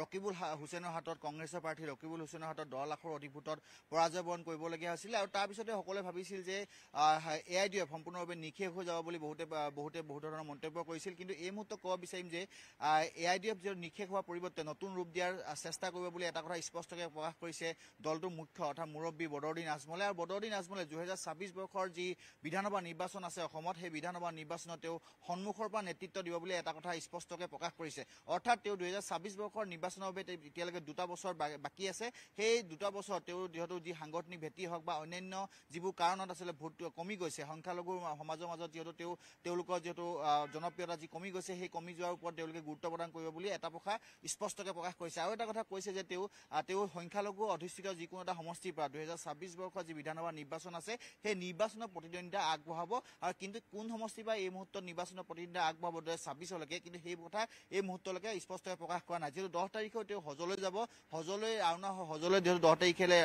ৰকিবুল হুছেইনৰ হাতত কংগ্ৰেছৰ প্ৰাৰ্থী ৰকিবুল হুছেইনৰ হাতত দহ লাখৰ অধিক ভোটত পৰাজয় বৰণ কৰিবলগীয়া হৈছিলে আৰু তাৰপিছতে সকলোৱে ভাবিছিল যে এ আই ডি এফ সম্পূৰ্ণভাৱে নিষেধ হৈ যাব বুলি বহুতে বহুতে বহু ধৰণৰ মন্তব্য কৰিছিল কিন্তু এই মুহূৰ্তত ক'ব বিচাৰিম যে এ আই ডি এফ যিহেতু নিশেষ হোৱাৰ পৰিৱৰ্তে নতুন ৰূপ দিয়াৰ চেষ্টা কৰিব বুলি এটা কথা স্পষ্টকৈ প্ৰকাশ কৰিছে দলটোৰ মুখ্য অৰ্থাৎ মুৰববী বদৰদিন আজমলে আৰু বদৰদিন আজমলে দুহেজাৰ ছাব্বিছ বৰ্ষৰ যি বিধানসভা নিৰ্বাচন আছে অসমত সেই বিধানসভা নিৰ্বাচনত তেওঁ সন্মুখৰ পৰা নেতৃত্ব দিব বুলি এটা কথা স্পষ্টকৈ প্ৰকাশ কৰিছে অৰ্থাৎ তেওঁ দুহেজাৰ ছাব্বিছ বৰ্ষ বৰ্ষৰ নিৰ্বাচনৰ বাবে এতিয়ালৈকে দুটা বছৰ বাকী আছে সেই দুটা বছৰ তেওঁৰ যিহেতু যি সাংগঠনিক ভেটি হওক বা অন্যান্য যিবোৰ কাৰণত আছিলে ভোট কমি গৈছে সংখ্যালঘু সমাজৰ মাজত যিহেতু তেওঁ তেওঁলোকৰ যিহেতু জনপ্ৰিয়তা যি কমি গৈছে সেই কমি যোৱাৰ ওপৰত তেওঁলোকে গুৰুত্ব প্ৰদান কৰিব বুলি এটা পক্ষা স্পষ্টকৈ প্ৰকাশ কৰিছে আৰু এটা কথা কৈছে যে তেওঁ তেওঁ সংখ্যালঘু অধিষ্ঠিত যিকোনো এটা সমষ্টিৰ পৰা দুহেজাৰ ছাব্বিছ বৰ্ষৰ যি বিধানসভা নিৰ্বাচন আছে সেই নিৰ্বাচনৰ প্ৰতিদ্বন্দ্বিতা আগবঢ়াব আৰু কিন্তু কোন সমষ্টিৰ পৰা এই মুহূৰ্তত নিৰ্বাচনৰ প্ৰতিদ্বন্দ্বিতা আগবঢ়াব দুহেজাৰ ছাব্বিছলৈকে কিন্তু সেই কথা এই মুহূৰ্তলৈকে স্পষ্টকৈ প্ৰকাশ কৰা নাই যিহেতু দহ তাৰিখেও তেওঁ হজলৈ যাব হজলৈ ৰাওনা হজলৈ যিহেতু দহ তাৰিখেলৈ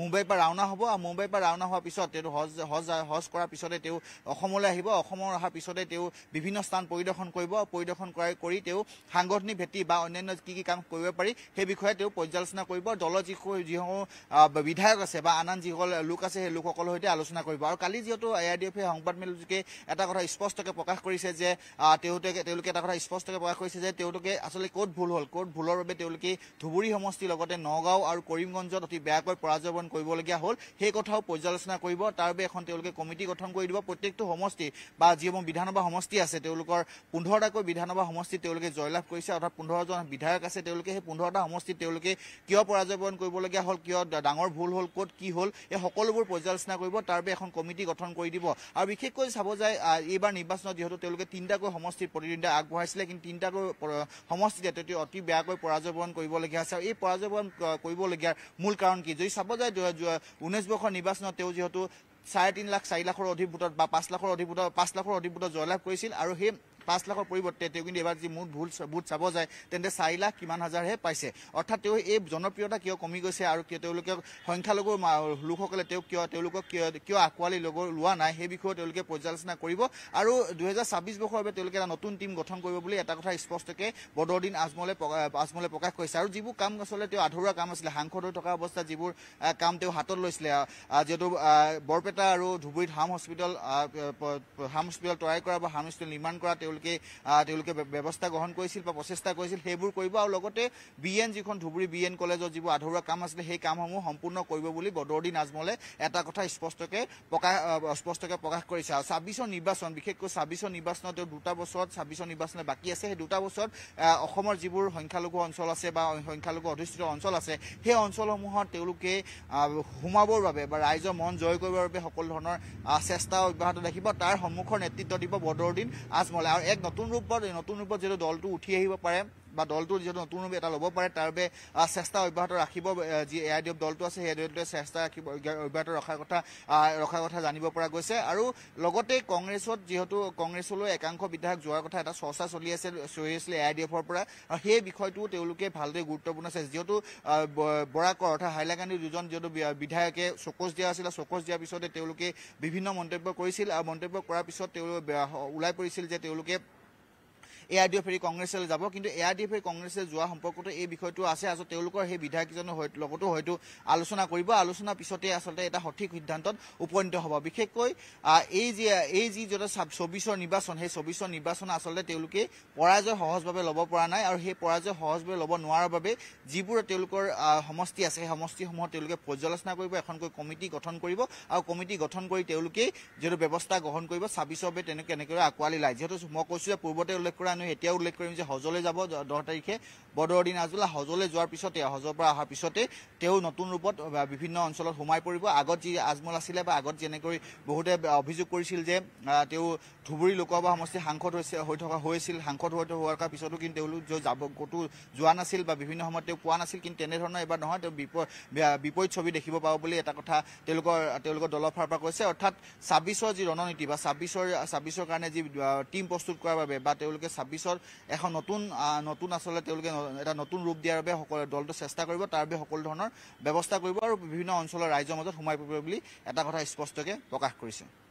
মুম্বাইৰ পৰা ৰাওনা হ'ব আৰু মুম্বাইৰ পৰা ৰাওনা হোৱাৰ পিছত তেওঁ হজ হজ হজ কৰাৰ পিছতে তেওঁ অসমলৈ আহিব অসমৰ অহাৰ পিছতে তেওঁ বিভিন্ন স্থান পৰিদৰ্শন কৰিব পৰিদৰ্শন কৰাই কৰি তেওঁ সাংগঠনিক ভেটি বা অন্যান্য কি কি কাম কৰিব পাৰি সেই বিষয়ে তেওঁ পৰ্যালোচনা কৰিব দলৰ যি যিসমূহ বিধায়ক আছে বা আন আন যিসকল লোক আছে সেই লোকসকলৰ সৈতে আলোচনা কৰিব আৰু কালি যিহেতু এ আই ডি এফে সংবাদমেলযোগে এটা কথা স্পষ্টকৈ প্ৰকাশ কৰিছে যে তেওঁলোকে তেওঁলোকে এটা কথা স্পষ্টকৈ প্ৰকাশ কৰিছে যে তেওঁলোকে আচলতে ক'ত ভুল ভুল হল কোর্ট ভুলের তেওঁলোকে ধুবুরী সমষ্টির নগাঁও আর করিমগঞ্জ অতি বেয়াক পরাজয়বরণ করবল হল সেই কথাও পর্যালোচনা করব তার এখন কমিটি গঠন করে দিব প্রত্যেক সমষ্টি বা যখন বিধানসভা সমষ্টি আছে পনেরোটাক বিধানসভা সমষ্টি জয়লাভ করেছে অর্থাৎ পনেরোজন বিধায়ক আছে সেই পনেরোটা সমষ্টিত কিয় পরাজয়বরণ করবল হল কিয় ডাঙর ভুল হল কত কি হল এই সকলব পর্যালোচনা করব তার এখন কমিটি গঠন করে দিব আর বিশেষ চাব যায় এইবার নির্বাচন যেহেতু তিনটাক সমষ্টির প্রতিদ্বন্দ্বিতা আগবাইছিল কিন্তু তিনটাক সমষ্টিতে অতি বেয়াকৈ পৰাজয় বৰণ কৰিবলগীয়া আছে আৰু এই পৰাজয় বৰণ কৰিবলগীয়াৰ মূল কাৰণ কি যদি চাব যায় ঊনৈছ বৰ্ষৰ নিৰ্বাচনত তেওঁ যিহেতু চাৰে তিনি লাখ চাৰি লাখৰ অধিক ভোটত বা পাঁচ লাখৰ অধিক ভোটত পাঁচ লাখৰ অধিক ভোটত জয়লাভ কৰিছিল আৰু সেই পাঁচ লাখৰ পৰিৱৰ্তে তেওঁ কিন্তু এইবাৰ যদি মুঠ ভুল ভোট চাব যায় তেন্তে চাৰি লাখ কিমান হাজাৰহে পাইছে অৰ্থাৎ তেওঁ এই জনপ্ৰিয়তা কিয় কমি গৈছে আৰু কিয় তেওঁলোকে সংখ্যালঘু লোকসকলে তেওঁক কিয় তেওঁলোকক কিয় কিয় আঁকোৱালি ল'ব লোৱা নাই সেই বিষয়েও তেওঁলোকে পৰ্যালোচনা কৰিব আৰু দুহেজাৰ ছাব্বিছ বৰ্ষৰ বাবে তেওঁলোকে এটা নতুন টীম গঠন কৰিব বুলি এটা কথা স্পষ্টকৈ বদৰদিন আজমলে আজমলে প্ৰকাশ কৰিছে আৰু যিবোৰ কাম আচলতে তেওঁ আধৰুৱা কাম আছিলে সাংসদ হৈ থকা অৱস্থাত যিবোৰ কাম তেওঁ হাতত লৈছিলে যিহেতু বৰপেটা আৰু ধুবুৰীত হাম হস্পিটেল হাম হস্পিটেল তৈয়াৰ কৰা বা হাম হস্পিটেল নিৰ্মাণ কৰা তেওঁলোকে তেওঁলোকে ব্যৱস্থা গ্ৰহণ কৰিছিল বা প্ৰচেষ্টা কৰিছিল সেইবোৰ কৰিব আৰু লগতে বি এন যিখন ধুবুৰী বি এন কলেজৰ যিবোৰ আধৰুৱা কাম আছিলে সেই কামসমূহ সম্পূৰ্ণ কৰিব বুলি বদৰদিন আজমলে এটা কথা স্পষ্টকৈ প্ৰকাশ স্পষ্টকৈ প্ৰকাশ কৰিছে আৰু ছাব্বিছৰ নিৰ্বাচন বিশেষকৈ ছাব্বিছৰ নিৰ্বাচনত তেওঁ দুটা বছৰত ছাব্বিছৰ নিৰ্বাচনে বাকী আছে সেই দুটা বছৰত অসমৰ যিবোৰ সংখ্যালঘু অঞ্চল আছে বা সংখ্যালঘু অধিষ্ঠিত অঞ্চল আছে সেই অঞ্চলসমূহত তেওঁলোকে সোমাবৰ বাবে বা ৰাইজৰ মন জয় কৰিবৰ বাবে সকলো ধৰণৰ চেষ্টা অব্যাহত ৰাখিব তাৰ সন্মুখৰ নেতৃত্ব দিব বদৰুদ্দিন আজমলে আৰু এক নতুন ৰূপত নতুন ৰূপত যিহেতু দলটো উঠি আহিব পাৰে বা দলটো যিহেতু নতুন এটা ল'ব পাৰে তাৰ বাবে চেষ্টা অব্যাহত ৰাখিব যি এ আই ডি এফ দলটো আছে সেই দলটোৱে চেষ্টা ৰাখিব অব্যাহত ৰখাৰ কথা ৰখাৰ কথা জানিব পৰা গৈছে আৰু লগতে কংগ্ৰেছত যিহেতু কংগ্ৰেছলৈ একাংশ বিধায়ক যোৱাৰ কথা এটা চৰ্চা চলি আছে চলি আছিলে এ আই ডি এফৰ পৰা আৰু সেই বিষয়টো তেওঁলোকে ভালদৰে গুৰুত্বপূৰ্ণ আছে যিহেতু বৰাকৰ অৰ্থাৎ হাইলাকান্দি দুজন যিহেতু বিধায়কে চকচ দিয়া আছিলে চকচ দিয়াৰ পিছতে তেওঁলোকে বিভিন্ন মন্তব্য কৰিছিল আৰু মন্তব্য কৰাৰ পিছত তেওঁলোকে ওলাই পৰিছিল যে তেওঁলোকে এ আৰ ডি এফ এৰি কংগ্ৰেছলৈ যাব কিন্তু এ আৰ ডি এফ এৰি কংগ্ৰেছে যোৱা সম্পৰ্কতো এই বিষয়টো আছে আচলতে তেওঁলোকৰ সেই বিধায়ককেইজনৰ লগতো হয়তো আলোচনা কৰিব আলোচনাৰ পিছতে আচলতে এটা সঠিক সিদ্ধান্তত উপনীত হ'ব বিশেষকৈ এই যি এই যি যত চৌবিছৰ নিৰ্বাচন সেই চৌবিছৰ নিৰ্বাচন আচলতে তেওঁলোকে পৰাজয় সহজভাৱে ল'ব পৰা নাই আৰু সেই পৰাজয় সহজভাৱে ল'ব নোৱাৰাৰ বাবে যিবোৰ তেওঁলোকৰ সমষ্টি আছে সেই সমষ্টিসমূহত তেওঁলোকে পৰ্যালোচনা কৰিব এখনকৈ কমিটি গঠন কৰিব আৰু কমিটি গঠন কৰি তেওঁলোকেই যিহেতু ব্যৱস্থা গ্ৰহণ কৰিব ছাব্বিছৰ বাবে তেনেকৈ কেনেকৈ আঁকোৱালি লয় যিহেতু মই কৈছোঁ যে পূৰ্বতে উল্লেখ কৰা জানো এতিয়াও উল্লেখ কৰিম যে হজলৈ যাব দহ তাৰিখে বদৰদিন আজোলা হজলৈ যোৱাৰ পিছতে হজৰ পৰা অহাৰ পিছতে তেওঁ নতুন ৰূপত বিভিন্ন অঞ্চলত সোমাই পৰিব আগত যি আজমল আছিলে বা আগত যেনেকৈ বহুতে অভিযোগ কৰিছিল যে তেওঁ ধুবুৰী লোকসভা সমষ্টিৰ সাংসদ হৈছে হৈ থকা হৈছিল সাংসদ হৈ হোৱাৰ পিছতো কিন্তু তেওঁলোক যাব ক'তো যোৱা নাছিল বা বিভিন্ন সময়ত তেওঁ পোৱা নাছিল কিন্তু তেনেধৰণৰ এবাৰ নহয় তেওঁ বিপৰীত ছবি দেখিব পাব বুলি এটা কথা তেওঁলোকৰ তেওঁলোকৰ দলৰ ফালৰ পৰা কৈছে অৰ্থাৎ ছাব্বিছৰ যি ৰণনীতি বা ছাব্বিছৰ ছাব্বিছৰ কাৰণে যি টীম প্ৰস্তুত কৰাৰ বাবে বা তেওঁলোকে ছাব্বিছৰ এখন নতুন নতুন আচলতে তেওঁলোকে এটা নতুন ৰূপ দিয়াৰ বাবে সকলো দলটো চেষ্টা কৰিব তাৰ বাবে সকলো ধৰণৰ ব্যৱস্থা কৰিব আৰু বিভিন্ন অঞ্চলৰ ৰাইজৰ মাজত সোমাই পৰিব বুলি এটা কথা স্পষ্টকৈ প্ৰকাশ কৰিছে